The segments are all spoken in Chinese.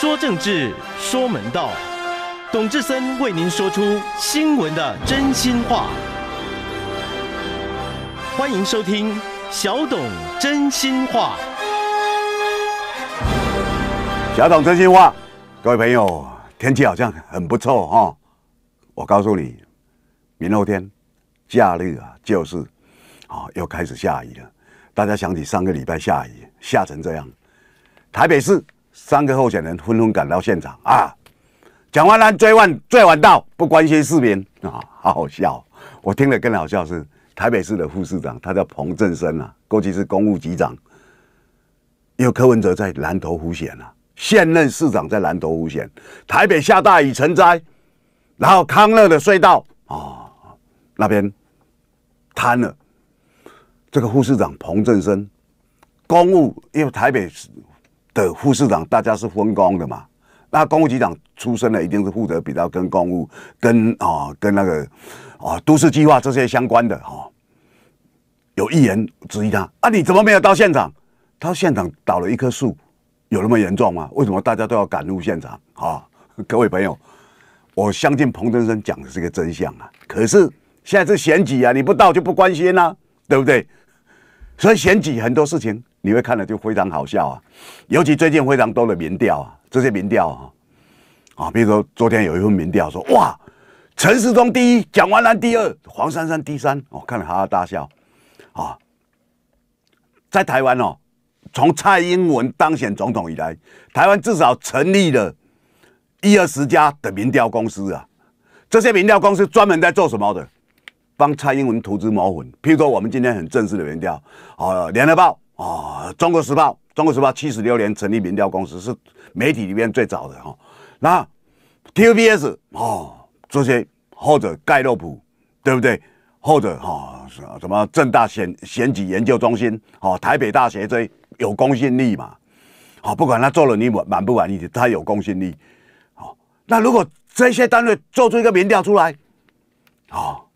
说政治，说门道，董志森为您说出新闻的真心话。欢迎收听小董真心话。小董真心话，各位朋友，天气好像很不错哈。我告诉你，明后天假日啊，就是啊，又开始下雨了。大家想起上个礼拜下雨，下成这样，台北市。三个候选人纷纷赶到现场啊！蒋万安最晚最晚到，不关心市民啊，好好笑。我听得更好笑是台北市的副市长，他叫彭振生啊，过去是公务局长，有柯文哲在南投湖险啊，现任市长在南投湖险。台北下大雨成灾，然后康乐的隧道啊那边瘫了。这个副市长彭振生，公务因为台北。的副市长，大家是分工的嘛？那公务局长出身的，一定是负责比较跟公务、跟啊、跟那个啊都市计划这些相关的哈。有议员质疑他啊，你怎么没有到现场？他现场倒了一棵树，有那么严重吗？为什么大家都要赶入现场啊？各位朋友，我相信彭真生讲的是个真相啊。可是现在是选举啊，你不到就不关心啦，对不对？所以选举很多事情。你会看了就非常好笑啊，尤其最近非常多的民调啊，这些民调啊，啊，比如说昨天有一份民调说，哇，陈世忠第一，蒋万安第二，黄珊珊第三，我看了哈哈大笑，啊，在台湾哦，从蔡英文当选总统以来，台湾至少成立了一二十家的民调公司啊，这些民调公司专门在做什么的？帮蔡英文投资谋粉，譬如说我们今天很正式的民调，啊，联合报。啊，中国时报，中国时报七十六年成立民调公司是媒体里面最早的哈。那 T V B S 哦，这些或者盖洛普，对不对？或者哈什么正大选选举研究中心，哦，台北大学这些有公信力嘛？好，不管他做了你满不满意，他有公信力。好，那如果这些单位做出一个民调出来，好。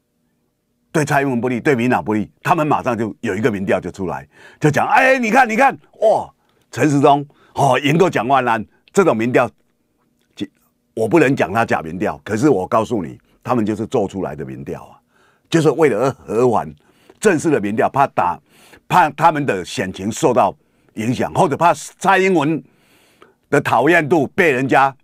对蔡英文不利，对民党不利，他们马上就有一个民调就出来，就讲：哎，你看，你看，哇，陈时中哦赢过蒋万安。这种民调，我不能讲他假民调，可是我告诉你，他们就是做出来的民调啊，就是为了和缓正式的民调，怕打，怕他们的选情受到影响，或者怕蔡英文的讨厌度被人家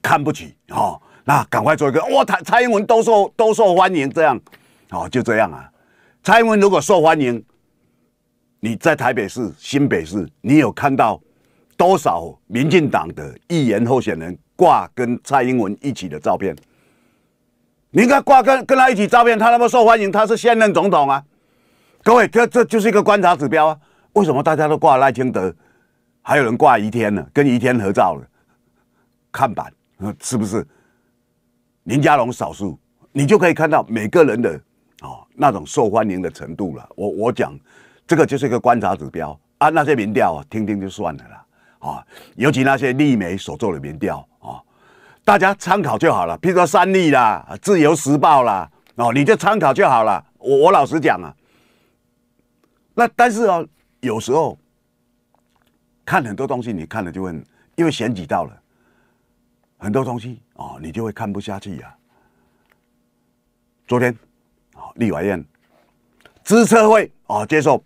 看不起，哦，那赶快做一个，哇，蔡蔡英文都受都受欢迎，这样。哦，就这样啊！蔡英文如果受欢迎，你在台北市、新北市，你有看到多少民进党的议员候选人挂跟蔡英文一起的照片？你应该挂跟跟他一起照片，他那么受欢迎，他是现任总统啊！各位，这这就是一个观察指标啊！为什么大家都挂赖清德？还有人挂于天呢？跟于天合照了，看板是不是？林佳龙少数，你就可以看到每个人的。那种受欢迎的程度了，我我讲，这个就是一个观察指标啊。那些民调啊，听听就算了啦，啊，尤其那些立美所做的民调啊，大家参考就好了。譬如说《三立》啦，《自由时报》啦，哦，你就参考就好了。我我老实讲啊，那但是啊，有时候看很多东西，你看了就会因为选举到了，很多东西啊，你就会看不下去呀。昨天。立法院支车会哦接受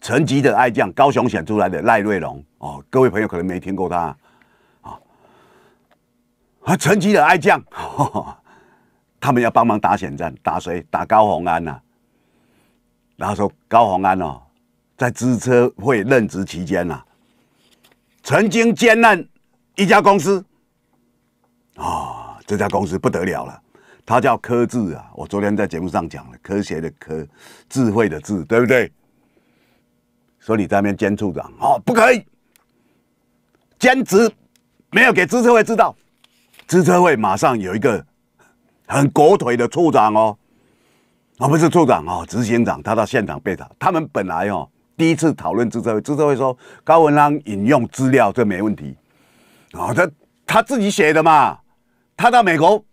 陈吉的爱将高雄选出来的赖瑞龙哦，各位朋友可能没听过他啊，陈吉的爱将，他们要帮忙打选战，打谁？打高鸿安呐。然后说高鸿安哦，在支车会任职期间呐，曾经兼任一家公司啊，这家公司不得了了。他叫科字啊，我昨天在节目上讲了，科学的科，智慧的智，对不对？所以你在那边兼处长哦，不可以兼职，没有给资策会知道，资策会马上有一个很狗腿的处长哦，我不是处长哦，执行长，他到现场被打。他们本来哦，第一次讨论资策会，资策会说高文郎引用资料这没问题，哦，他他自己写的嘛，他到美国。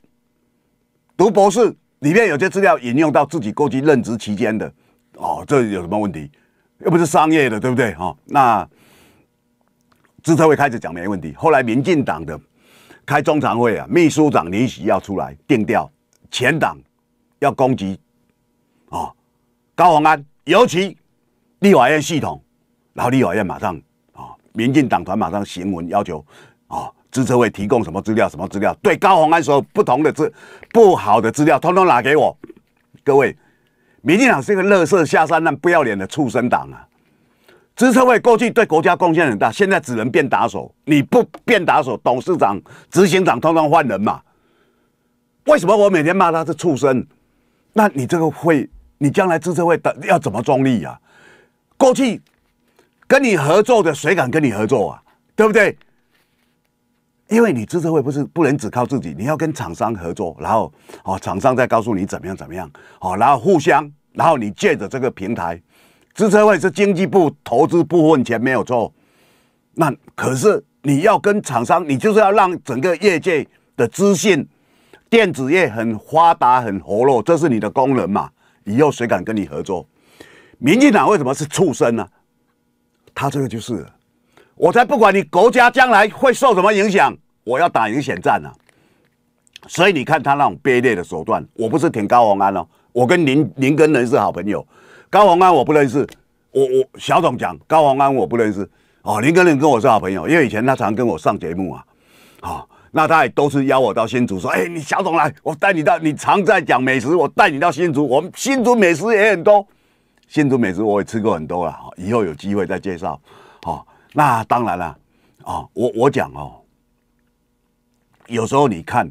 读博士里面有些资料引用到自己过去任职期间的，哦，这有什么问题？又不是商业的，对不对？哈，那资策会开始讲没问题。后来民进党的开中常会啊，秘书长林喜要出来定调，前党要攻击啊，高宏安，尤其立法院系统，然后立法院马上啊，民进党团马上行文要求。支委会提供什么资料？什么资料？对高鸿安所不同的资不好的资料，通通拿给我。各位，民进党是一个乐色下三滥、不要脸的畜生党啊！支委会过去对国家贡献很大，现在只能变打手。你不变打手，董事长、执行长通通换人嘛？为什么我每天骂他是畜生？那你这个会，你将来支委会要怎么中立啊？过去跟你合作的，谁敢跟你合作啊？对不对？因为你资策会不是不能只靠自己，你要跟厂商合作，然后哦，厂商再告诉你怎么样怎么样哦，然后互相，然后你借着这个平台，资策会是经济部投资部分钱没有错，那可是你要跟厂商，你就是要让整个业界的资讯电子业很发达很活络，这是你的功能嘛？以后谁敢跟你合作？民进党为什么是畜生呢？他这个就是。我才不管你国家将来会受什么影响，我要打赢选战呢。所以你看他那种卑劣的手段，我不是挺高宏安哦，我跟林林根人是好朋友，高宏安我不认识。我我小董讲高宏安我不认识哦。林根人跟我是好朋友，因为以前他常跟我上节目啊。好，那他也都是邀我到新竹说，哎，你小董来，我带你到。你常在讲美食，我带你到新竹，我们新竹美食也很多。新竹美食我也吃过很多了，以后有机会再介绍。那当然了，啊，我我讲哦，有时候你看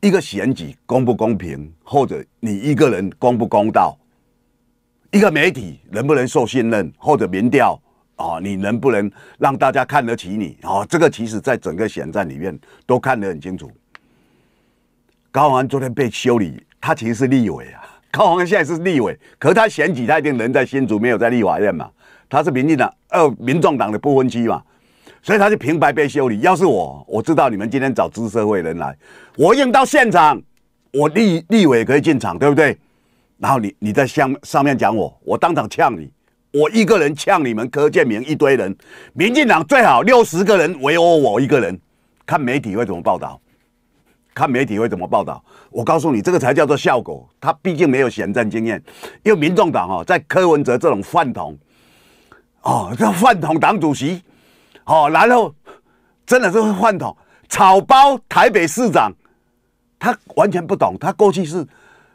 一个选举公不公平，或者你一个人公不公道，一个媒体能不能受信任，或者民调啊，你能不能让大家看得起你？哦，这个其实在整个选战里面都看得很清楚。高鸿安昨天被修理，他其实是立委啊。高鸿安现在是立委，可是他选举他一定人在新竹，没有在立法院嘛。他是民进党、呃，民众党的不分区嘛，所以他就平白被修理。要是我，我知道你们今天找资社会人来，我硬到现场，我立立委可以进场，对不对？然后你你在上上面讲我，我当场呛你，我一个人呛你们柯建明一堆人，民进党最好六十个人围殴我一个人，看媒体会怎么报道，看媒体会怎么报道。我告诉你，这个才叫做效果。他毕竟没有选战经验，因为民众党哦，在柯文哲这种饭桶。哦，这饭桶党主席，哦，然后真的是饭桶，草包台北市长，他完全不懂，他过去是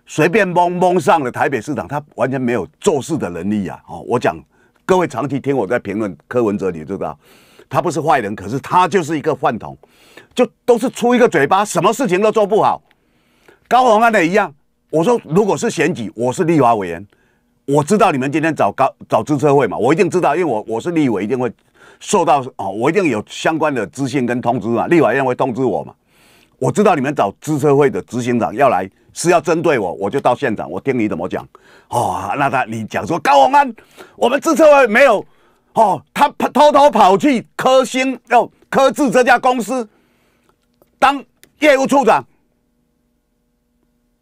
随便蒙蒙上的台北市长，他完全没有做事的能力呀！哦，我讲各位长期听我在评论柯文哲，你知道，他不是坏人，可是他就是一个饭桶，就都是出一个嘴巴，什么事情都做不好。高虹安也一样，我说如果是选举，我是立法委员。我知道你们今天找高找资策会嘛，我一定知道，因为我我是立委，一定会受到哦，我一定有相关的资讯跟通知嘛，立委一定会通知我嘛。我知道你们找资策会的执行长要来是要针对我，我就到现场，我听你怎么讲哦。那他你讲说高鸿安，我们资策会没有哦，他偷偷跑去科兴要科智这家公司当业务处长，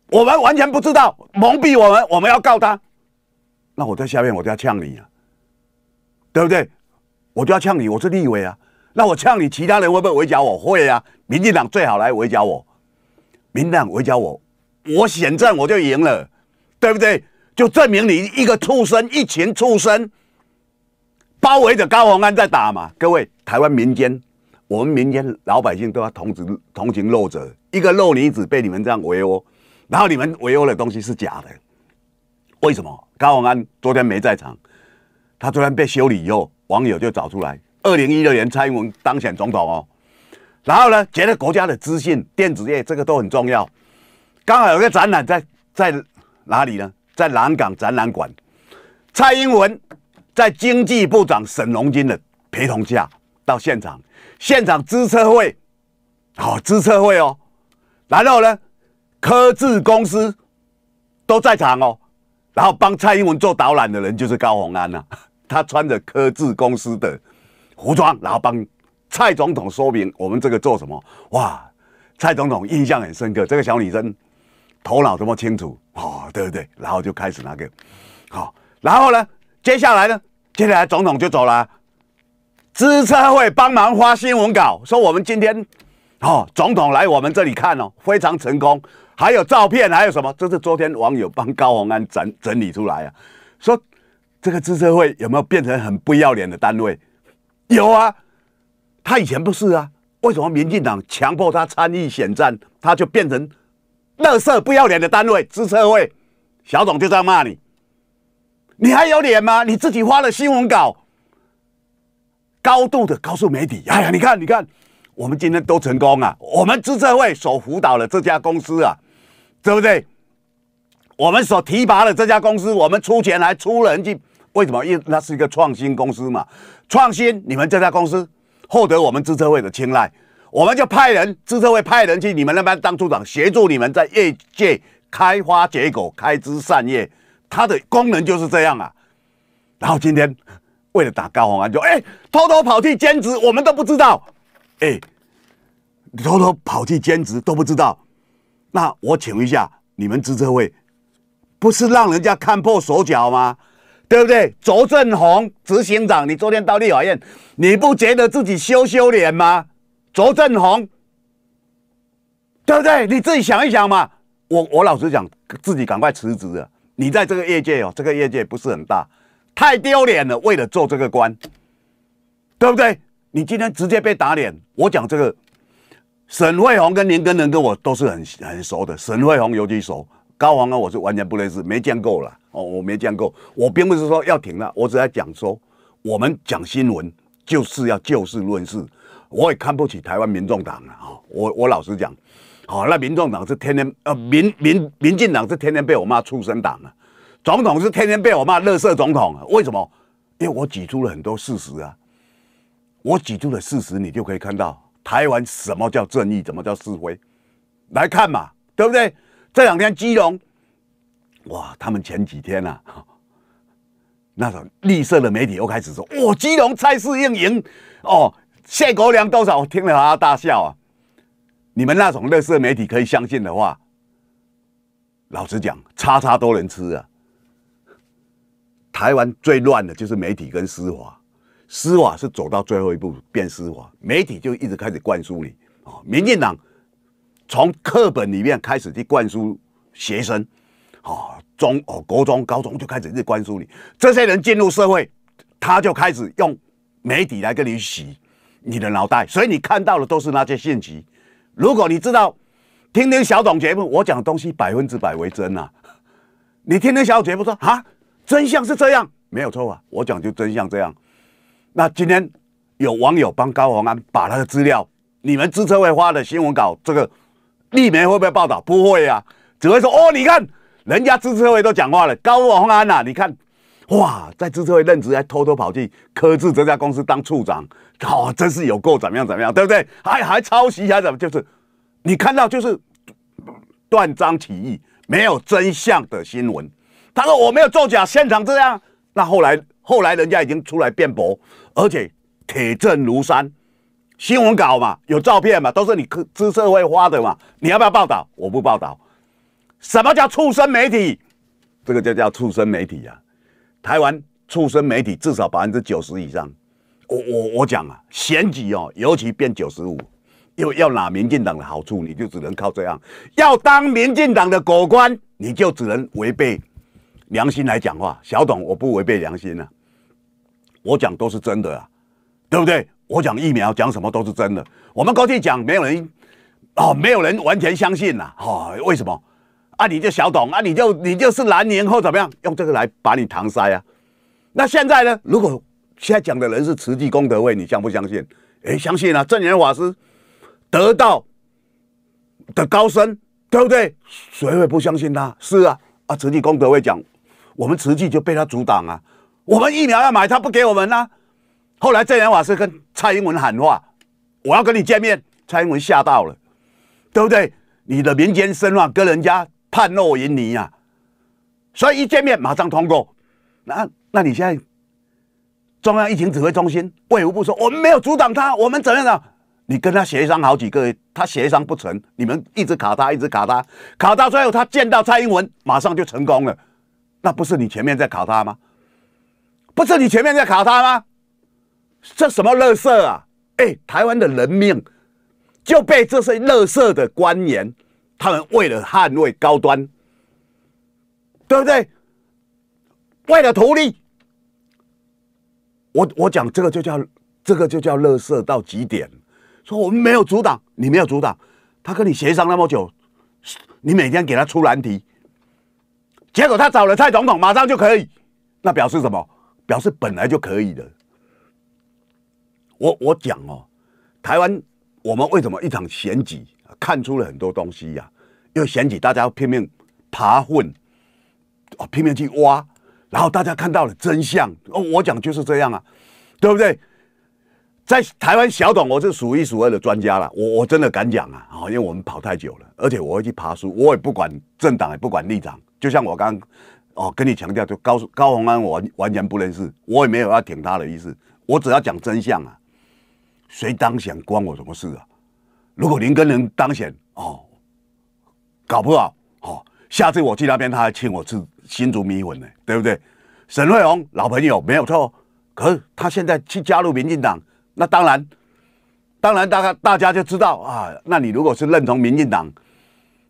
我们完全不知道，蒙蔽我们，我们要告他。那我在下面，我就要呛你啊，对不对？我就要呛你，我是立委啊。那我呛你，其他人会不会围剿我？会啊，民进党最好来围剿我，民党围剿我，我险战我就赢了，对不对？就证明你一个畜生，一群畜生包围着高鸿安在打嘛。各位，台湾民间，我们民间老百姓都要同情同情弱者，一个弱女子被你们这样围殴，然后你们围殴的东西是假的，为什么？高文安昨天没在场，他昨天被修理以后，网友就找出来，二零一六年蔡英文当选总统哦，然后呢，觉得国家的资讯电子业这个都很重要，刚好有个展览在在哪里呢？在南港展览馆，蔡英文在经济部长沈荣金的陪同下到现场，现场支策会，好支策会哦，然后呢，科智公司都在场哦。然后帮蔡英文做导览的人就是高宏安呐，他穿着科智公司的服装，然后帮蔡总统说明我们这个做什么。哇，蔡总统印象很深刻，这个小女生头脑这么清楚，哦，对不对？然后就开始那个，好，然后呢，接下来呢，接下来总统就走了，支持会帮忙发新闻稿，说我们今天。哦，总统来我们这里看哦，非常成功。还有照片，还有什么？这是昨天网友帮高鸿安整整理出来啊，说这个支社会有没有变成很不要脸的单位？有啊，他以前不是啊，为什么民进党强迫他参议选战，他就变成乐色不要脸的单位？支社会小董就这样骂你，你还有脸吗？你自己发了新闻稿，高度的告诉媒体，哎呀，你看，你看。我们今天都成功啊！我们资策会所辅导的这家公司啊，对不对？我们所提拔的这家公司，我们出钱来出人去，为什么？因为那是一个创新公司嘛，创新！你们这家公司获得我们资策会的青睐，我们就派人，资策会派人去你们那边当处长，协助你们在业界开花结果、开枝散叶。它的功能就是这样啊。然后今天为了打高红安，就哎，偷偷跑去兼职，我们都不知道。哎，偷偷跑去兼职都不知道，那我请问一下，你们职几位不是让人家看破手脚吗？对不对？卓振宏执行长，你昨天到立法院，你不觉得自己羞羞脸吗？卓振宏，对不对？你自己想一想嘛。我我老实讲，自己赶快辞职。你在这个业界哦，这个业界不是很大，太丢脸了。为了做这个官，对不对？你今天直接被打脸。我讲这个，沈惠宏跟林根仁跟我都是很很熟的。沈惠宏尤其熟，高黄啊我是完全不认识，没见过啦。哦，我没见过。我并不是说要停了，我只在讲说，我们讲新闻就是要就事论事。我也看不起台湾民众党啊，我我老实讲，好，那民众党是天天呃民民民进党是天天被我骂畜生党啊，总统是天天被我骂乐色总统。为什么？因为我举出了很多事实啊。我举出了事实，你就可以看到台湾什么叫正义，怎么叫是非，来看嘛，对不对？这两天基隆，哇，他们前几天呐，那种绿色的媒体又开始说，哇，基隆菜市运营，哦，谢国梁多少？我听了哈哈大笑啊！你们那种绿色媒体可以相信的话，老实讲，叉叉都能吃啊！台湾最乱的就是媒体跟司法。司法是走到最后一步变司法，媒体就一直开始灌输你啊，民进党从课本里面开始去灌输学生，啊中哦国中高中就开始一直灌输你，这些人进入社会，他就开始用媒体来跟你洗你的脑袋，所以你看到的都是那些信息。如果你知道听听小董节目，我讲的东西百分之百为真啊，你听听小董节目说啊，真相是这样，没有错啊，我讲就真相这样。那今天有网友帮高宏安把他的资料，你们支持会发的新闻稿，这个立媒会不会报道？不会啊，只会说哦，你看人家支持会都讲话了，高宏安呐，你看，哇，在支持会任职还偷偷跑去科智这家公司当处长，好，真是有够怎么样怎么样，对不对？还还抄袭，还怎么就是你看到就是断章取义，没有真相的新闻。他说我没有作假，现场这样。那后来后来人家已经出来辩驳。而且铁证如山，新闻稿嘛，有照片嘛，都是你资社会花的嘛。你要不要报道？我不报道。什么叫畜生媒体？这个就叫畜生媒体啊！台湾畜生媒体至少百分之九十以上。我我我讲啊，选举哦，尤其变九十五，又要拿民进党的好处，你就只能靠这样。要当民进党的狗官，你就只能违背良心来讲话。小董，我不违背良心了。我讲都是真的啊，对不对？我讲疫苗讲什么都是真的。我们过去讲，没有人，哦，没有人完全相信呐，哈，为什么？啊，你就小懂啊，你就你就是蓝年或怎么样，用这个来把你搪塞啊。那现在呢？如果现在讲的人是慈济功德会，你相不相信？哎，相信啊！证严法师得到的高深，对不对？谁会不相信他？是啊，啊，慈济功德会讲，我们慈济就被他阻挡啊。我们疫苗要买，他不给我们呢。后来郑两法是跟蔡英文喊话：“我要跟你见面。”蔡英文吓到了，对不对？你的民间声望跟人家判若云泥啊！所以一见面马上通过。那那你现在中央疫情指挥中心卫福部说：“我们没有阻挡他，我们怎样呢？你跟他协商好几个，他协商不成，你们一直卡他，一直卡他，卡到最后他见到蔡英文，马上就成功了。那不是你前面在卡他吗？”不是你前面在考他吗？这什么乐色啊！哎，台湾的人命就被这些乐色的官员，他们为了捍卫高端，对不对？为了图利，我我讲这个就叫这个就叫乐色到极点。说我们没有阻挡，你没有阻挡，他跟你协商那么久，你每天给他出难题，结果他找了蔡总统，马上就可以，那表示什么？表示本来就可以的，我我讲哦，台湾我们为什么一场选举看出了很多东西呀？因为选举大家拼命爬混，哦拼命去挖，然后大家看到了真相哦。我讲就是这样啊，对不对？在台湾小董我是数一数二的专家了，我我真的敢讲啊，好，因为我们跑太久了，而且我会去爬书，我也不管政党也不管立场，就像我刚。哦，跟你强调，就高高洪安，我完完全不认识，我也没有要挺他的意思，我只要讲真相啊。谁当选关我什么事啊？如果林跟人当选，哦，搞不好哦，下次我去那边，他还请我吃新竹米粉呢，对不对？沈惠荣老朋友没有错，可是他现在去加入民进党，那当然，当然大大家就知道啊。那你如果是认同民进党，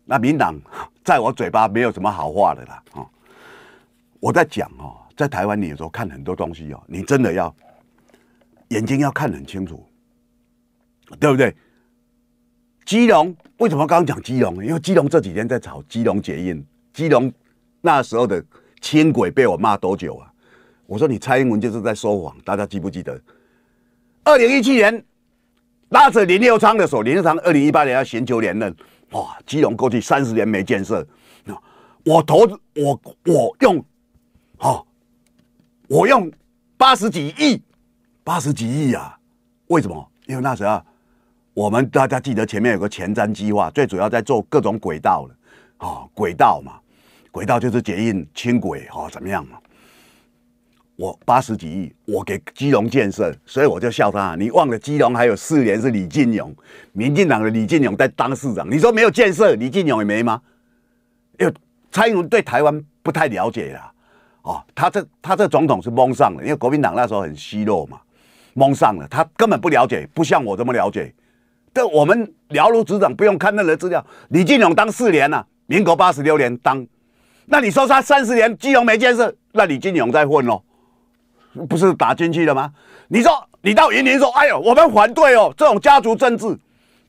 那民党 在我嘴巴没有什么好话的啦，哦。我在讲哦，在台湾，你有时候看很多东西哦，你真的要眼睛要看很清楚，对不对？基隆为什么刚刚讲基隆？因为基隆这几天在吵基隆捷运，基隆那时候的轻轨被我骂多久啊？我说你蔡英文就是在说谎，大家记不记得？二零一七年拉着林佑昌的手，林佑昌二零一八年要寻求连任，哇！基隆过去三十年没建设，我投我我用。好，我用八十几亿，八十几亿啊？为什么？因为那时候我们大家记得前面有个前瞻计划，最主要在做各种轨道了。啊，轨道嘛，轨道就是捷运、轻轨，哦，怎么样嘛？我八十几亿，我给基隆建设，所以我就笑他。你忘了基隆还有四年是李进勇，民进党的李进勇在当市长。你说没有建设，李进勇也没吗？因为蔡英文对台湾不太了解啊。哦，他这他这总统是蒙上了，因为国民党那时候很虚弱嘛，蒙上了，他根本不了解，不像我这么了解，这我们了如指掌，不用看任何资料。李进勇当四年了，民国八十六年当，那你说他三十年基隆没建设，那李进勇在混喽，不是打进去了吗？你说你到云林说，哎呦，我们反对哦这种家族政治，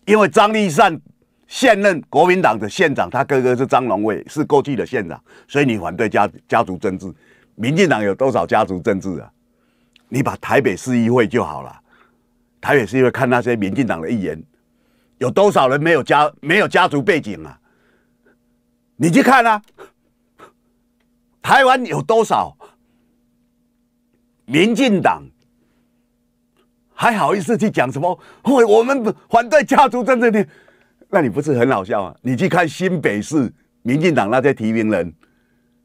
因为张立善。现任国民党的县长，他哥哥是张荣卫，是过去的县长，所以你反对家家族政治。民进党有多少家族政治啊？你把台北市议会就好了，台北市议会看那些民进党的议员，有多少人没有家没有家族背景啊？你去看啊，台湾有多少民进党，还好意思去讲什么？我们反对家族政治？那你不是很好笑啊？你去看新北市民进党那些提名人，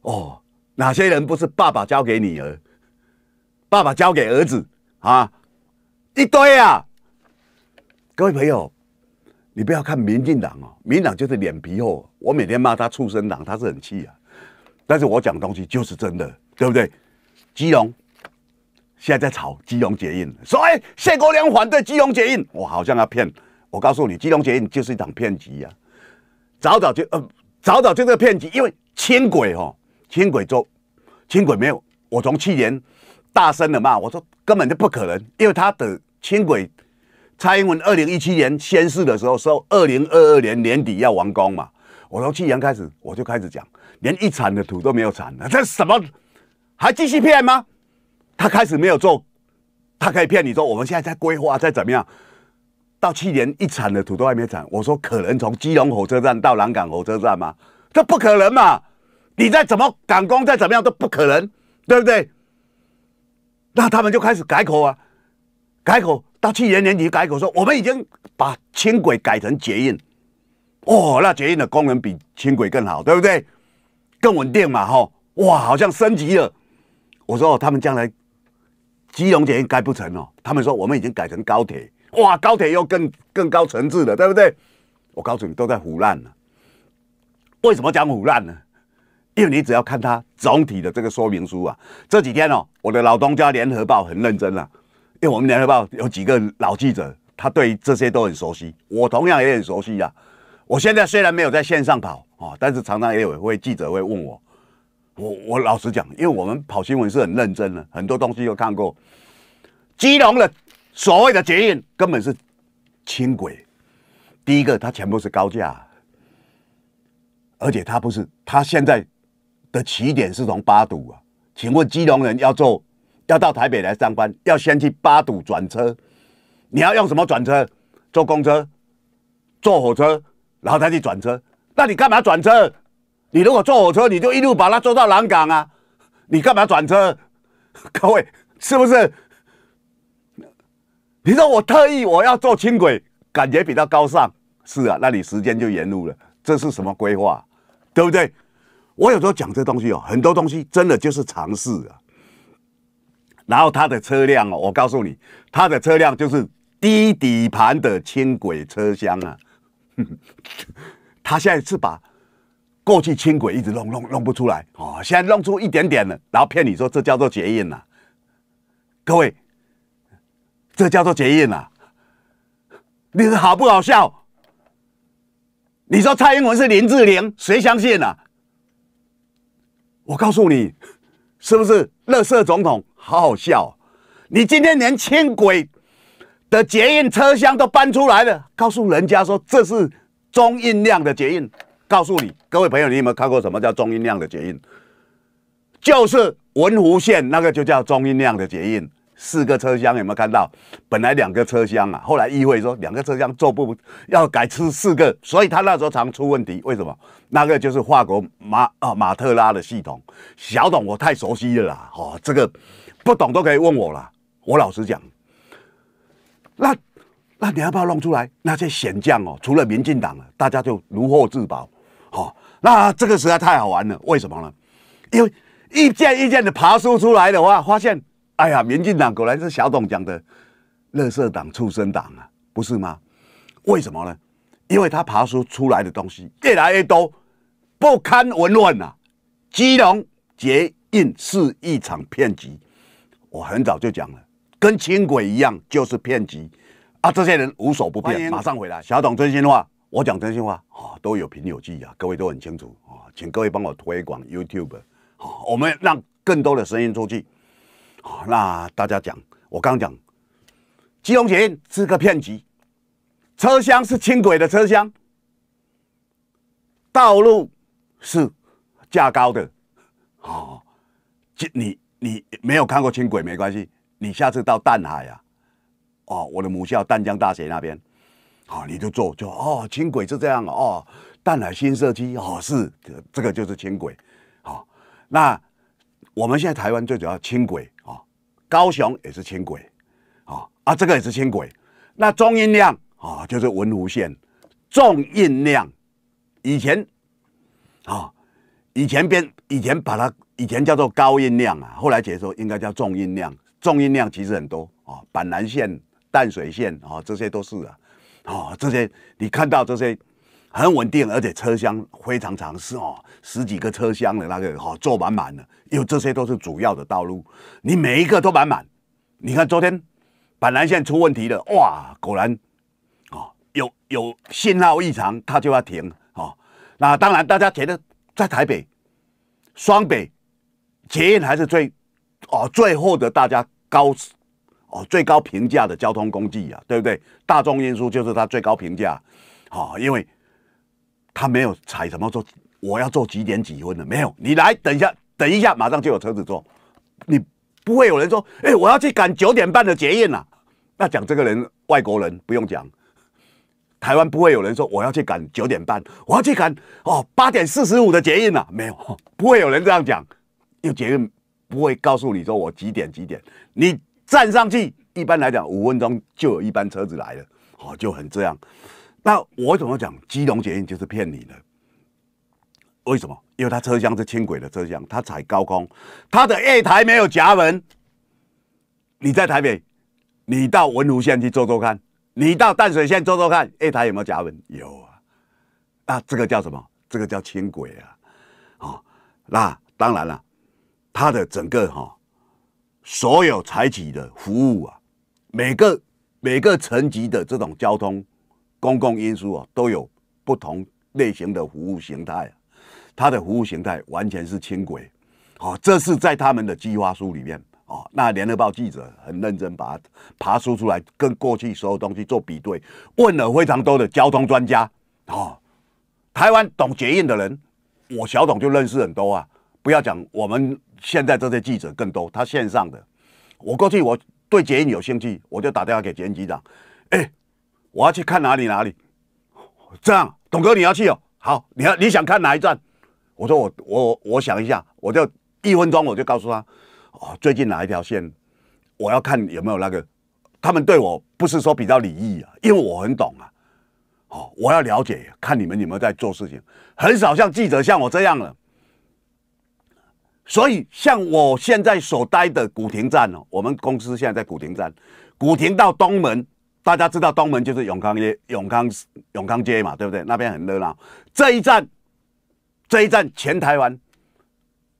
哦，哪些人不是爸爸交给女儿，爸爸交给儿子啊？一堆啊！各位朋友，你不要看民进党哦，民党就是脸皮厚。我每天骂他畜生党，他是很气啊。但是我讲东西就是真的，对不对？基隆现在在炒基隆解印，说哎谢国良反对基隆解印，我好像要骗。我告诉你，基隆捷运就是一场骗局呀！早早就呃，早早就个骗局，因为轻轨哦，轻轨做轻轨没有。我从去年大声的骂，我说根本就不可能，因为他的轻轨，蔡英文二零一七年宣誓的时候说二零二二年年底要完工嘛。我从去年开始我就开始讲，连一铲的土都没有铲，这什么还继续骗吗？他开始没有做，他可以骗你说我们现在在规划，在怎么样。到去年一惨的土都还没惨，我说可能从基隆火车站到南港火车站吗？这不可能嘛！你再怎么赶工，再怎么样都不可能，对不对？那他们就开始改口啊，改口到去年年底改口说我们已经把轻轨改成捷运，哦，那捷运的功能比轻轨更好，对不对？更稳定嘛，吼哇，好像升级了。我说他们将来基隆捷运该不成了，他们说我们已经改成高铁。哇，高铁又更更高层次了，对不对？我告诉你，都在腐烂了。为什么讲腐烂呢？因为你只要看它总体的这个说明书啊。这几天哦，我的老东家联合报很认真了，因为我们联合报有几个老记者，他对这些都很熟悉。我同样也很熟悉呀。我现在虽然没有在线上跑啊，但是常常也有位记者会问我。我我老实讲，因为我们跑新闻是很认真了，很多东西都看过。基隆的。所谓的捷运根本是轻轨，第一个它全部是高架，而且它不是，它现在的起点是从八堵啊。请问基隆人要坐，要到台北来上班，要先去八堵转车，你要用什么转车？坐公车、坐火车，然后再去转车？那你干嘛转车？你如果坐火车，你就一路把它坐到南港啊，你干嘛转车？各位是不是？你说我特意我要坐轻轨，感觉比较高尚，是啊，那你时间就延误了。这是什么规划，对不对？我有时候讲这东西哦，很多东西真的就是尝试啊。然后他的车辆哦，我告诉你，他的车辆就是低底盘的轻轨车厢啊。他现在是把过去轻轨一直弄弄弄不出来哦，现在弄出一点点了，然后骗你说这叫做捷运了，各位。这叫做捷运啊！你说好不好笑？你说蔡英文是林志玲，谁相信呢？我告诉你，是不是？乐色总统好好笑。你今天连轻轨的捷运车厢都搬出来了，告诉人家说这是中印量的捷运。告诉你各位朋友，你有没有看过什么叫中印量的捷运？就是文湖线那个就叫中印量的捷运。四个车厢有没有看到？本来两个车厢啊，后来议会说两个车厢坐不，要改吃四个，所以他那时候常出问题。为什么？那个就是法国马啊马特拉的系统，小董我太熟悉了啦！哦，这个不懂都可以问我啦。我老实讲，那那你要不要弄出来？那些险将哦，除了民进党了，大家就如获至宝。好，那这个实在太好玩了。为什么呢？因为一件一件的爬梳出来的话，发现。哎呀，民进党果然是小董讲的“乐色党、畜生党”啊，不是吗？为什么呢？因为他爬出出来的东西越来越多，不堪文论呐。基隆捷运是一场骗局，我很早就讲了，跟轻轨一样，就是骗局啊。这些人无所不骗，马上回来。小董真心话，我讲真心话啊，都有凭有据啊，各位都很清楚啊，请各位帮我推广 YouTube，好，我们让更多的声音出去。啊，那大家讲，我刚刚讲，季荣琴是个骗局，车厢是轻轨的车厢，道路是架高的，哦，就你你没有看过轻轨没关系，你下次到淡海啊，哦，我的母校淡江大学那边，好，你就坐就哦，轻轨是这样哦，淡海新社区哦，是这个就是轻轨，好，那。我们现在台湾最主要轻轨啊，高雄也是轻轨，啊啊这个也是轻轨。那中音量啊，就是文湖线，重音量，以前，啊，以前边以前把它以前叫做高音量啊，后来解说应该叫重音量。重音量其实很多啊，板南线、淡水线啊，这些都是啊，啊这些你看到这些。很稳定，而且车厢非常长，是哦，十几个车厢的那个哈，坐满满的。因为这些都是主要的道路，你每一个都满满。你看昨天，板南线出问题了，哇，果然，啊，有有信号异常，它就要停啊。那当然，大家觉得在台北、双北捷运还是最哦最获得大家高哦最高评价的交通工具啊，对不对？大众运输就是它最高评价，好，因为。他没有踩什么说我要坐几点几分的，没有。你来等一下，等一下，马上就有车子坐。你不会有人说，哎，我要去赶九点半的捷运啊？那讲这个人，外国人不用讲，台湾不会有人说我要去赶九点半，我要去赶哦八点四十五的捷运啊，没有，不会有人这样讲。有捷运不会告诉你说我几点几点，你站上去，一般来讲五分钟就有一班车子来了，哦，就很这样。那我怎么讲？基隆捷运就是骗你的。为什么？因为它车厢是轻轨的车厢，它踩高空，它的月台没有夹门。你在台北，你到文湖线去坐坐看，你到淡水线坐坐看，月台有没有夹门？有啊。啊，这个叫什么？这个叫轻轨啊。好，那当然了，它的整个哈，所有采取的服务啊，每个每个层级的这种交通。公共运输啊，都有不同类型的服务形态，它的服务形态完全是轻轨，好，这是在他们的计划书里面哦。那联合报记者很认真把它爬书出来，跟过去所有东西做比对，问了非常多的交通专家哦，台湾懂捷运的人，我小董就认识很多啊，不要讲我们现在这些记者更多，他线上的，我过去我对捷运有兴趣，我就打电话给捷运局长，哎。我要去看哪里哪里，这样，董哥你要去哦。好，你要你想看哪一站？我说我我我想一下，我就一分钟我就告诉他，哦，最近哪一条线我要看有没有那个，他们对我不是说比较礼义啊，因为我很懂啊，哦，我要了解看你们有没有在做事情，很少像记者像我这样了。所以像我现在所待的古亭站哦，我们公司现在在古亭站，古亭到东门。大家知道东门就是永康街，永康永康街嘛，对不对？那边很热闹。这一站，这一站全台湾，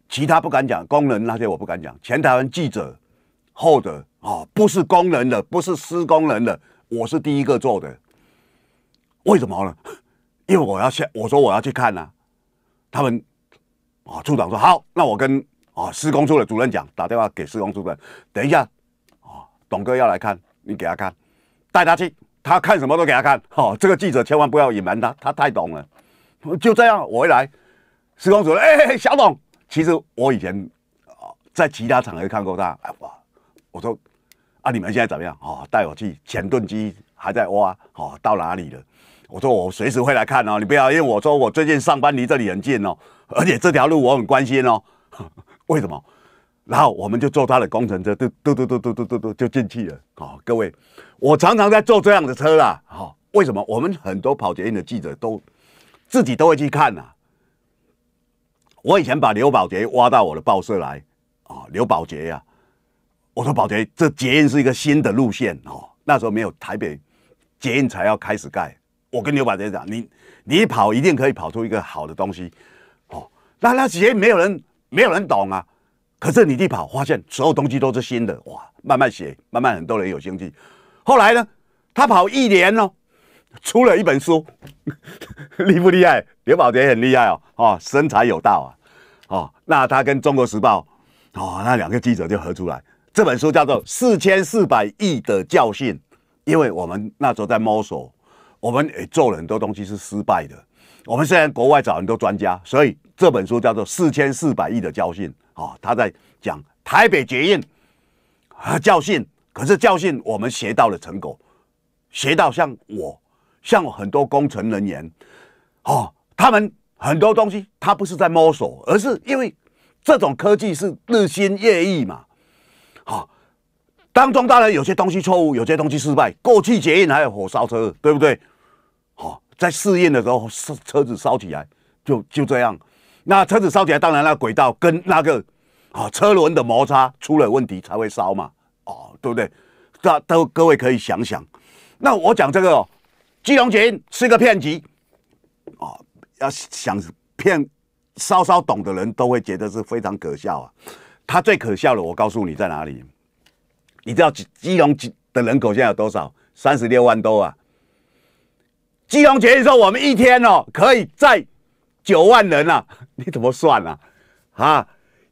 其他不敢讲，工人那些我不敢讲。全台湾记者、后者啊，不是工人的，不是施工人的，我是第一个做的。为什么呢？因为我要下，我说我要去看呐。他们啊，处长说好，那我跟啊施工处的主任讲，打电话给施工主任，等一下啊，董哥要来看，你给他看。带他去，他看什么都给他看。好，这个记者千万不要隐瞒他，他太懂了。就这样，我一来，施工主，哎，小董，其实我以前在其他场合看过他。哎哇，我说啊，你们现在怎么样？哦，带我去前盾机还在挖？哦，到哪里了？我说我随时会来看哦。你不要，因为我说我最近上班离这里很近哦，而且这条路我很关心哦。为什么？然后我们就坐他的工程车，就嘟嘟嘟嘟嘟嘟嘟就进去了。好，各位，我常常在坐这样的车啦。好，为什么？我们很多跑捷运的记者都自己都会去看呐。我以前把刘宝杰挖到我的报社来啊，刘宝杰呀，我说宝杰，这捷运是一个新的路线哦，那时候没有台北捷运才要开始盖。我跟刘宝杰讲，你你跑一定可以跑出一个好的东西哦。那那捷运没有人没有人懂啊。可是你一跑，发现所有东西都是新的，哇！慢慢写，慢慢很多人有兴趣。后来呢，他跑一年哦，出了一本书，厉不厉害？刘宝杰很厉害哦，哦，生财有道啊，哦，那他跟《中国时报》哦，那两个记者就合出来这本书，叫做《四千四百亿的教训》。因为我们那时候在摸索，我们也做了很多东西是失败的。我们虽然国外找很多专家，所以这本书叫做《四千四百亿的教训》。哦，他在讲台北捷运教训，可是教训我们学到了成果，学到像我，像很多工程人员，哦，他们很多东西，他不是在摸索，而是因为这种科技是日新月异嘛。好，当中当然有些东西错误，有些东西失败。过去捷运还有火烧车，对不对？好，在试验的时候，车子烧起来，就就这样。那车子烧起来，当然那轨道跟那个啊车轮的摩擦出了问题才会烧嘛，哦，对不对？大都各位可以想想。那我讲这个，哦，基隆群是个骗局哦，要想骗稍稍懂的人都会觉得是非常可笑啊。他最可笑了，我告诉你在哪里？你知道基隆的人口现在有多少？三十六万多啊。基隆群说我们一天哦可以在九万人啊，你怎么算啊？啊，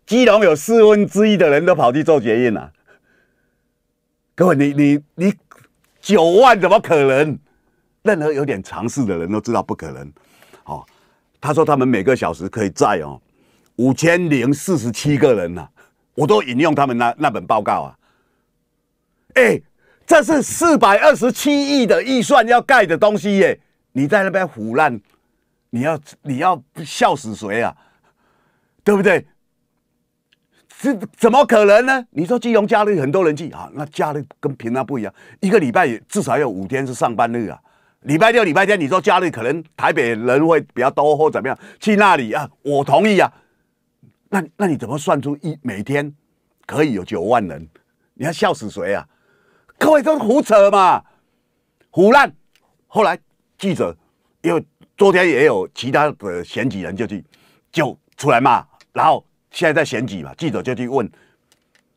基隆有四分之一的人都跑去做捷运了。各位，你你你，九万怎么可能？任何有点常识的人都知道不可能。哦，他说他们每个小时可以载哦五千零四十七个人呢，我都引用他们那那本报告啊。哎，这是四百二十七亿的预算要盖的东西耶，你在那边胡乱。你要你要笑死谁啊？对不对？这怎么可能呢？你说金融假日很多人去啊，那假日跟平常不一样，一个礼拜至少有五天是上班日啊。礼拜六、礼拜天，你说假日可能台北人会比较多或怎么样去那里啊？我同意啊。那那你怎么算出一每天可以有九万人？你要笑死谁啊？各位是胡扯嘛，胡烂。后来记者又。昨天也有其他的选举人就去，就出来骂，然后现在在选举嘛，记者就去问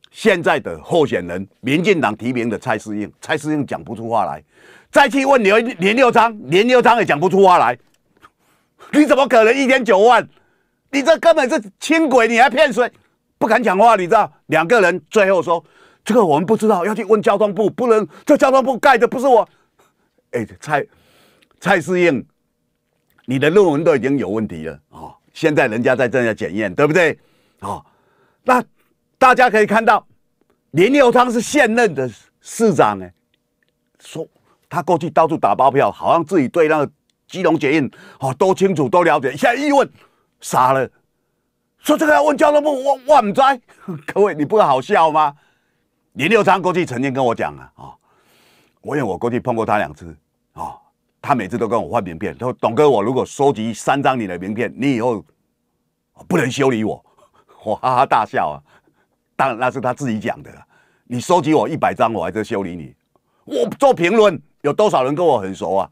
现在的候选人，民进党提名的蔡世英，蔡世英讲不出话来，再去问刘连六章，连六章也讲不出话来，你怎么可能一点九万？你这根本是轻轨，你还骗谁？不敢讲话，你知道？两个人最后说，这个我们不知道，要去问交通部，不能这交通部盖的不是我。哎，蔡蔡世英。你的论文都已经有问题了哦，现在人家在正在检验，对不对？哦，那大家可以看到，林佑昌是现任的市长呢，说他过去到处打包票，好像自己对那个基隆捷验哦都清楚都了解，现在一问傻了，说这个要问交通部，我我唔知。各位你不好笑吗？林 佑昌过去曾经跟我讲啊，我我为我过去碰过他两次啊。他每次都跟我换名片，他说：“董哥，我如果收集三张你的名片，你以后不能修理我。”我哈哈大笑啊！当然那是他自己讲的。你收集我一百张，我还在修理你。我做评论，有多少人跟我很熟啊？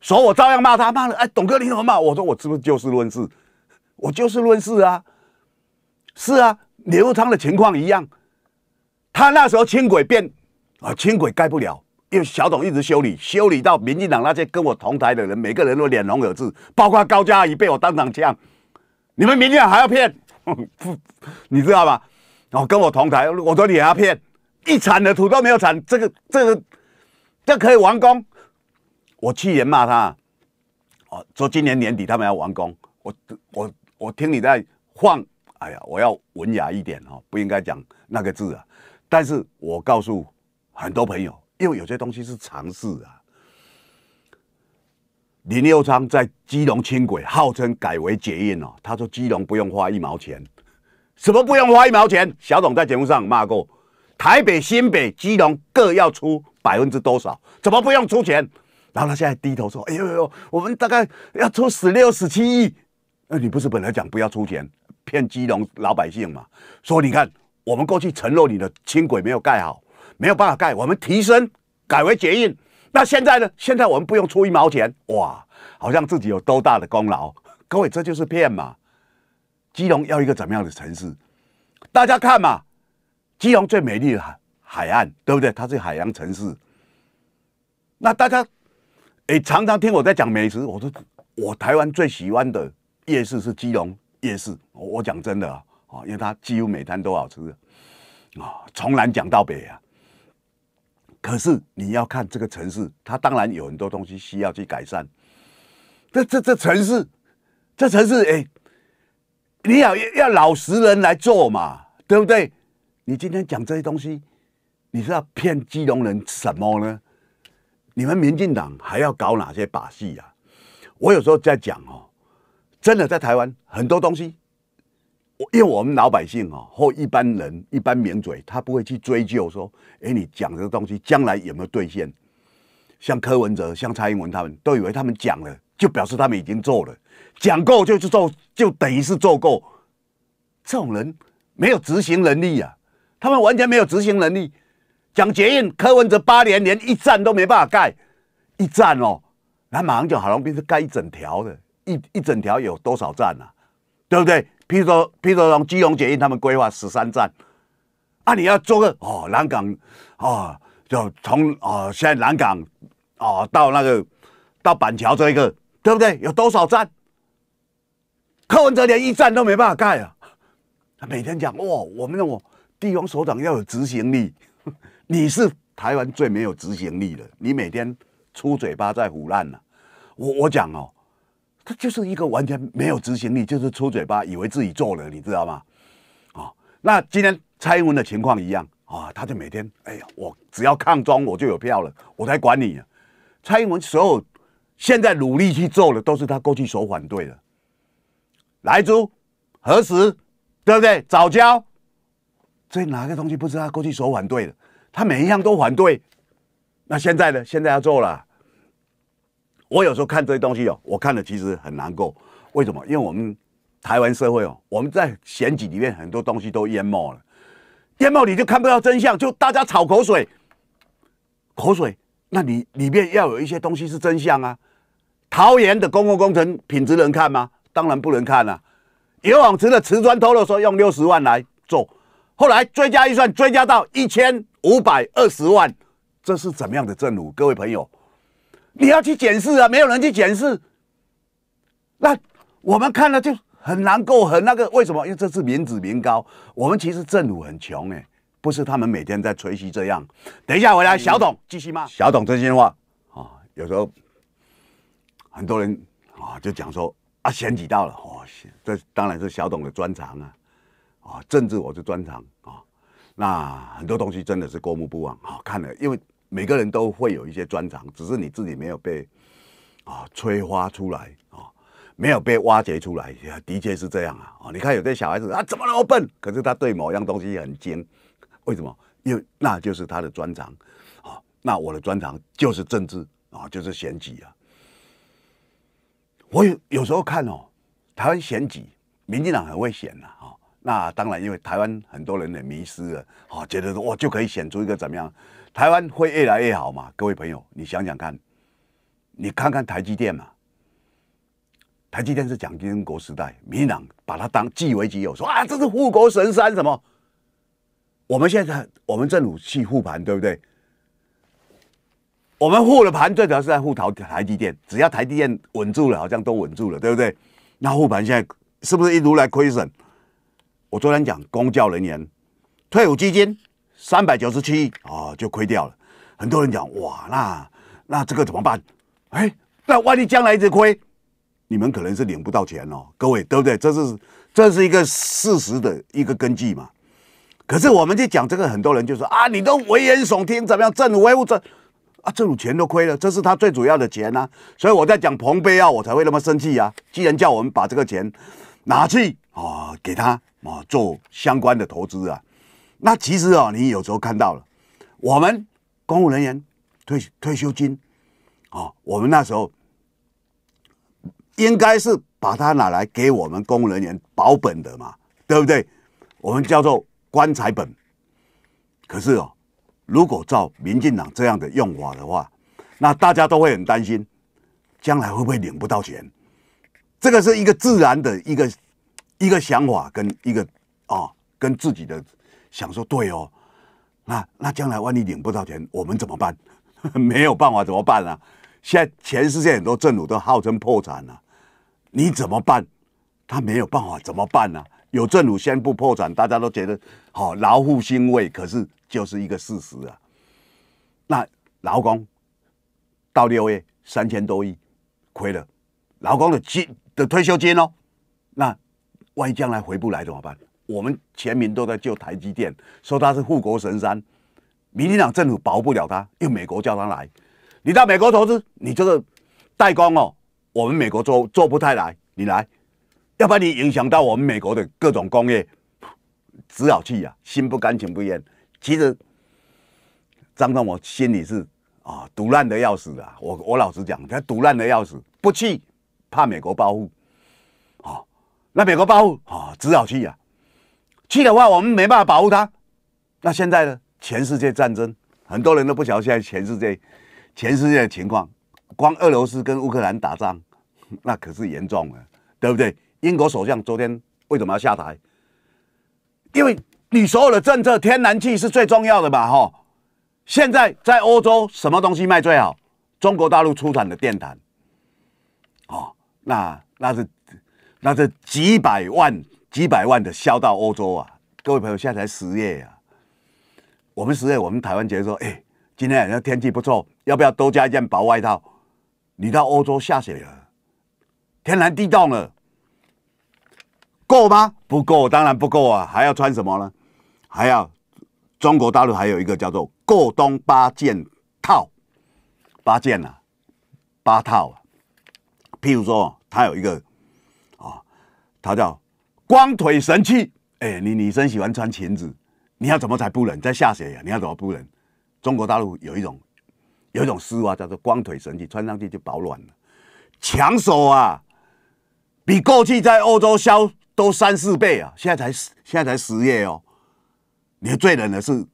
熟我照样骂他骂了。哎，董哥你怎么骂？我说我是不是就事论事？我就事论事啊！是啊，刘昌的情况一样，他那时候轻轨变啊，轻轨盖不了。因为小董一直修理，修理到民进党那些跟我同台的人，每个人都脸红耳赤，包括高嘉怡被我当场呛。你们民进党还要骗，你知道吧？然后跟我同台，我说你还要骗，一铲的土都没有铲，这个这个这可以完工？我气人骂他，哦，说今年年底他们要完工，我我我听你在晃，哎呀，我要文雅一点哦，不应该讲那个字啊。但是我告诉很多朋友。因为有些东西是常事啊。林佑昌在基隆轻轨号称改为捷运哦，他说基隆不用花一毛钱，什么不用花一毛钱？小董在节目上骂过，台北、新北、基隆各要出百分之多少？怎么不用出钱？然后他现在低头说：“哎呦呦，我们大概要出十六、十七亿。”那你不是本来讲不要出钱骗基隆老百姓嘛？说你看我们过去承诺你的轻轨没有盖好。没有办法盖，我们提升改为捷运。那现在呢？现在我们不用出一毛钱，哇，好像自己有多大的功劳。各位，这就是骗嘛！基隆要一个怎么样的城市？大家看嘛，基隆最美丽的海海岸，对不对？它是海洋城市。那大家哎，常常听我在讲美食，我说我台湾最喜欢的夜市是基隆夜市。我讲真的啊，啊，因为它几乎每摊都好吃啊，从南讲到北啊。可是你要看这个城市，它当然有很多东西需要去改善。这这这城市，这城市，哎，你要要老实人来做嘛，对不对？你今天讲这些东西，你是要骗基隆人什么呢？你们民进党还要搞哪些把戏呀？我有时候在讲哦，真的在台湾很多东西。我因为我们老百姓啊，或一般人一般名嘴，他不会去追究说，哎，你讲这个东西将来有没有兑现？像柯文哲、像蔡英文，他们都以为他们讲了就表示他们已经做了，讲够就是做，就等于是做够。这种人没有执行能力啊，他们完全没有执行能力。讲捷运，柯文哲八年连一站都没办法盖，一站哦，那马上就好像变是盖一整条的，一一整条有多少站啊？对不对？譬如说，譬如说，从基隆捷运他们规划十三站，啊，你要做个哦，南港啊，就从啊，现在南港啊，到那个到板桥这一个，对不对？有多少站？柯文哲连一站都没办法盖啊！他每天讲哦，我们那种地方首长要有执行力，你是台湾最没有执行力的，你每天出嘴巴在胡乱了。我我讲哦。他就是一个完全没有执行力，就是出嘴巴，以为自己做了，你知道吗？啊，那今天蔡英文的情况一样啊，他就每天，哎呀，我只要抗中，我就有票了，我才管你啊。蔡英文所有现在努力去做的，都是他过去所反对的，来租，何时，对不对？早交，这哪个东西不知道过去所反对的，他每一样都反对。那现在呢？现在要做了。我有时候看这些东西哦，我看了其实很难过。为什么？因为我们台湾社会哦，我们在选举里面很多东西都淹没了，淹没你就看不到真相，就大家炒口水，口水，那你里面要有一些东西是真相啊。桃园的公共工程品质能看吗？当然不能看了。游泳池的瓷砖偷了，说用六十万来做，后来追加预算追加到一千五百二十万，这是怎么样的政府？各位朋友。你要去检视啊，没有人去检视，那我们看了就很难够很那个。为什么？因为这是民脂民膏，我们其实政府很穷哎，不是他们每天在吹嘘这样。等一下回来，小董继续骂。小董真心话啊，有时候很多人啊就讲说啊选举到了，哦，这当然是小董的专长啊，啊政治我是专长啊，那很多东西真的是过目不忘啊，看了因为。每个人都会有一些专长，只是你自己没有被啊催化出来啊，没有被挖掘出来的确是这样啊啊！你看有些小孩子啊，怎么那么笨？可是他对某样东西很精，为什么？因为那就是他的专长啊。那我的专长就是政治啊，就是选举啊。我有有时候看哦，台湾选举，民进党很会选呐啊。那当然，因为台湾很多人也迷失了，好，觉得说哇就可以选出一个怎么样，台湾会越来越好嘛？各位朋友，你想想看，你看看台积电嘛，台积电是蒋经国时代，民党把它当据为己有，说啊这是护国神山什么？我们现在我们政府去护盘，对不对？我们护了盘，最主要是在护台积电，只要台积电稳住了，好像都稳住了，对不对？那护盘现在是不是一如来亏损？我昨天讲，公教人员退伍基金三百九十七亿啊，就亏掉了。很多人讲，哇，那那这个怎么办？哎，那万一将来一直亏，你们可能是领不到钱哦。各位，对不对？这是这是一个事实的一个根据嘛。可是我们去讲这个，很多人就说啊，你都危言耸听，怎么样？政府这啊，政府钱都亏了，这是他最主要的钱啊。所以我在讲彭博啊，我才会那么生气啊。既然叫我们把这个钱拿去啊，给他。啊，做相关的投资啊，那其实啊，你有时候看到了，我们公务人员退退休金，哦，我们那时候应该是把它拿来给我们公务人员保本的嘛，对不对？我们叫做棺材本。可是哦，如果照民进党这样的用法的话，那大家都会很担心，将来会不会领不到钱？这个是一个自然的一个。一个想法跟一个啊，跟自己的想说对哦，那那将来万一领不到钱，我们怎么办？没有办法怎么办呢？现在全世界很多政府都号称破产了，你怎么办？他没有办法怎么办呢？有政府宣布破产，大家都觉得好劳苦欣慰，可是就是一个事实啊。那劳工到六月三千多亿亏了，劳工的金的退休金哦，那。万一将来回不来怎么办？我们全民都在救台积电，说他是护国神山。民进党政府保不了他，又美国叫他来。你到美国投资，你这个代工哦，我们美国做做不太来，你来，要不然你影响到我们美国的各种工业，只好去啊，心不甘情不愿。其实张总，我心里是啊，毒烂的要死的。我我老实讲，他毒烂的要死，不去怕美国报复。那美国保护啊，只好去呀。去的话，我们没办法保护他。那现在呢？全世界战争，很多人都不晓得现在全世界全世界的情况。光俄罗斯跟乌克兰打仗，那可是严重了，对不对？英国首相昨天为什么要下台？因为你所有的政策，天然气是最重要的嘛，哈，现在在欧洲什么东西卖最好？中国大陆出产的电毯。哦，那那是。那这几百万、几百万的销到欧洲啊，各位朋友现在才十月呀，我们十月，我们台湾得说，哎，今天好像天气不错，要不要多加一件薄外套？你到欧洲下雪了，天寒地冻了，够吗？不够，当然不够啊，还要穿什么呢？还要中国大陆还有一个叫做过冬八件套，八件啊，八套啊，譬如说，它有一个。他叫光腿神器，哎，你女生喜欢穿裙子，你要怎么才不冷？在下雪呀，你要怎么不冷？中国大陆有一种有一种丝袜叫做光腿神器，穿上去就保暖了，抢手啊！比过去在欧洲销都三四倍啊，现在才现在才十月哦。你最冷的是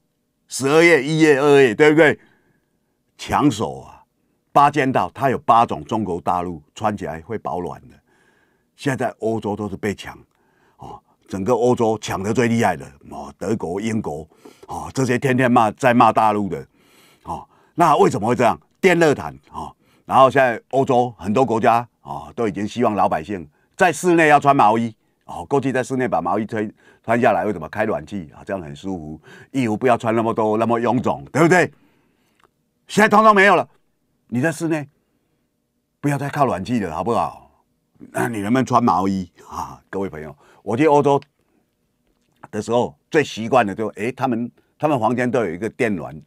十二月、一月、二月，对不对？抢手啊！八件套，它有八种中国大陆穿起来会保暖的。现在欧洲都是被抢，哦，整个欧洲抢的最厉害的，哦，德国、英国，哦，这些天天骂在骂大陆的，哦，那为什么会这样？电热毯，哦，然后现在欧洲很多国家，哦，都已经希望老百姓在室内要穿毛衣，哦，过去在室内把毛衣穿穿下来，为什么开暖气啊？这样很舒服，衣服不要穿那么多，那么臃肿，对不对？现在通通没有了，你在室内不要再靠暖气了，好不好？那你能不能穿毛衣 啊，各位朋友？我去欧洲的时候最习惯的就，哎，他们他们房间都有一个电暖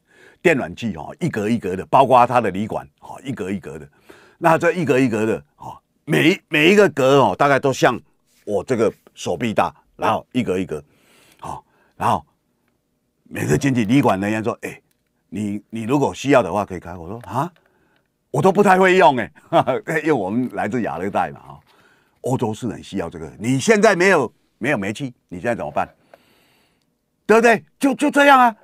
电暖器哦，一格一格的，包括他的旅馆哦，一格一格的。那这一格一格的哦，每每一个格哦，大概都像我这个手臂大，然后一格一格，好，然后每个经济旅馆，人员说，哎，你你如果需要的话可以开。我说啊。我都不太会用哎，因为我们来自亚热带嘛啊，欧洲是很需要这个。你现在没有没有煤气，你现在怎么办？对不对？就就这样啊。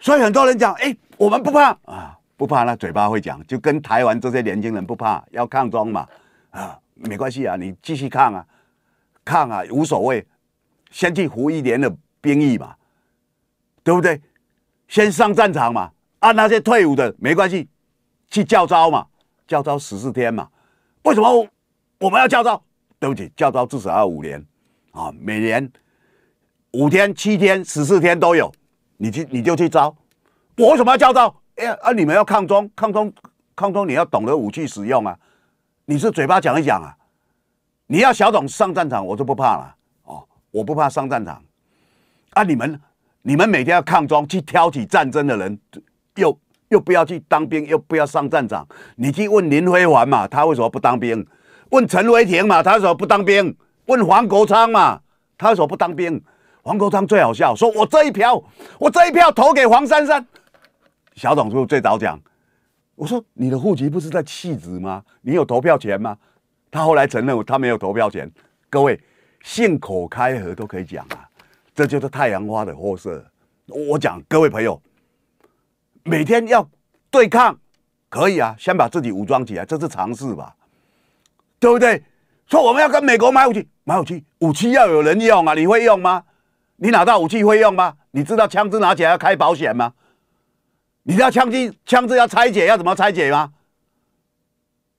所以很多人讲，哎，我们不怕啊，不怕那嘴巴会讲，就跟台湾这些年轻人不怕要抗争嘛啊，没关系啊，你继续抗啊，抗啊无所谓，先去服一年的兵役嘛，对不对？先上战场嘛，按那些退伍的没关系。去叫招嘛，叫招十四天嘛，为什么我们要叫招？对不起，叫招至少要五年，啊，每年五天、七天、十四天都有，你去你就去招。我为什么要叫招？哎，啊，你们要抗中，抗中，抗中，你要懂得武器使用啊，你是嘴巴讲一讲啊，你要小董上战场，我就不怕了哦，我不怕上战场。啊，你们你们每天要抗中去挑起战争的人又。又不要去当兵，又不要上战场。你去问林辉环嘛，他为什么不当兵？问陈维霆嘛，他为什么不当兵？问黄国昌嘛，他为什么不当兵？黄国昌最好笑，说我这一票，我这一票投给黄珊珊。小董就最早讲，我说你的户籍不是在弃子吗？你有投票权吗？他后来承认，他没有投票权。各位信口开河都可以讲啊，这就是太阳花的货色。我讲各位朋友。每天要对抗，可以啊，先把自己武装起来，这是常试吧，对不对？说我们要跟美国买武器，买武器，武器要有人用啊，你会用吗？你拿到武器会用吗？你知道枪支拿起来要开保险吗？你知道枪机、枪支要拆解要怎么拆解吗？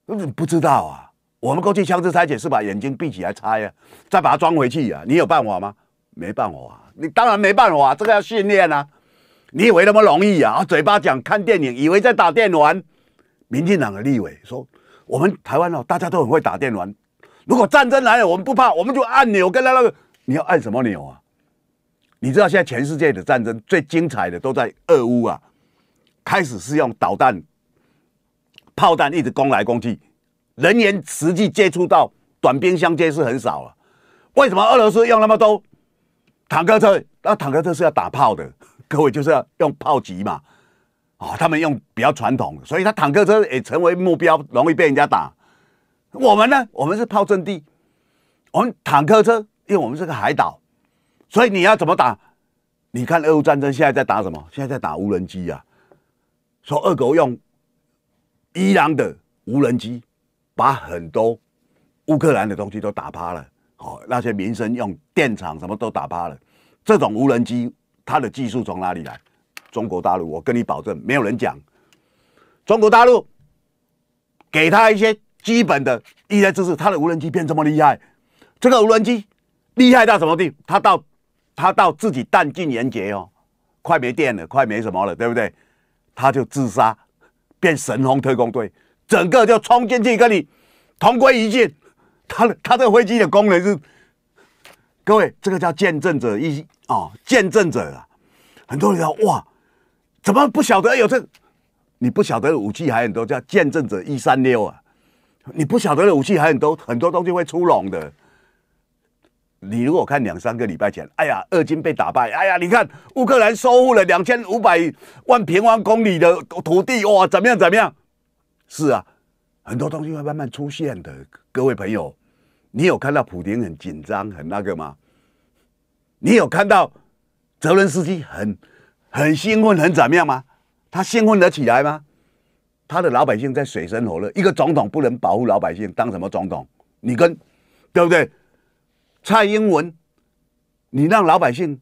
本不知道啊。我们过去枪支拆解是把眼睛闭起来拆啊，再把它装回去啊，你有办法吗？没办法，你当然没办法，这个要训练啊。你以为那么容易啊？嘴巴讲看电影，以为在打电玩。民进党的立委说：“我们台湾哦，大家都很会打电玩。如果战争来了，我们不怕，我们就按钮。”跟那个你要按什么钮啊？你知道现在全世界的战争最精彩的都在俄乌啊，开始是用导弹、炮弹一直攻来攻去，人员实际接触到短兵相接是很少了。为什么俄罗斯用那么多坦克车？那坦克车是要打炮的。各位就是要用炮击嘛，哦，他们用比较传统，所以他坦克车也成为目标，容易被人家打。我们呢，我们是炮阵地，我们坦克车，因为我们是个海岛，所以你要怎么打？你看俄乌战争现在在打什么？现在在打无人机呀。说二狗用伊朗的无人机把很多乌克兰的东西都打趴了，哦，那些民生用电厂什么都打趴了。这种无人机。他的技术从哪里来？中国大陆，我跟你保证，没有人讲。中国大陆给他一些基本的一些知识，他的无人机变这么厉害。这个无人机厉害到什么地？他到他到自己弹尽援绝哦，快没电了，快没什么了，对不对？他就自杀，变神龙特工队，整个就冲进去跟你同归于尽。他的他这飞机的功能是。各位，这个叫见证者一哦，见证者啊，很多人哇，怎么不晓得有这？你不晓得武器还很多，叫见证者一三六啊，你不晓得的武器还很多，很多东西会出笼的。你如果看两三个礼拜前，哎呀，俄军被打败，哎呀，你看乌克兰收复了两千五百万平方公里的土地，哇，怎么样怎么样？是啊，很多东西会慢慢出现的，各位朋友。你有看到普京很紧张很那个吗？你有看到泽伦斯基很很兴奋很怎么样吗？他兴奋得起来吗？他的老百姓在水深火热，一个总统不能保护老百姓，当什么总统？你跟对不对？蔡英文，你让老百姓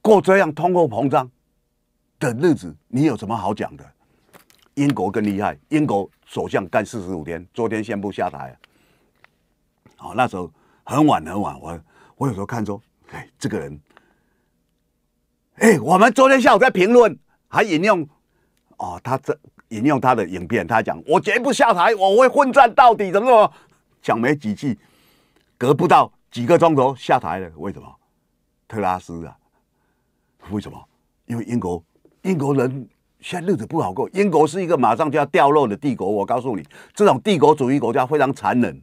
过这样通货膨胀的日子，你有什么好讲的？英国更厉害，英国首相干四十五天，昨天宣布下台了。哦，那时候很晚很晚，我我有时候看说，哎，这个人，哎，我们昨天下午在评论还引用，哦，他这引用他的影片，他讲我绝不下台，我会混战到底，怎么怎么讲？没几句，隔不到几个钟头下台了。为什么？特拉斯啊？为什么？因为英国英国人现在日子不好过，英国是一个马上就要掉落的帝国。我告诉你，这种帝国主义国家非常残忍。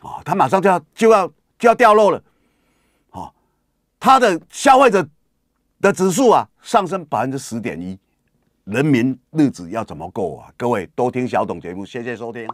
哦，它马上就要就要就要掉落了，哦，它的消费者的指数啊上升百分之十点一，人民日子要怎么过啊？各位多听小董节目，谢谢收听。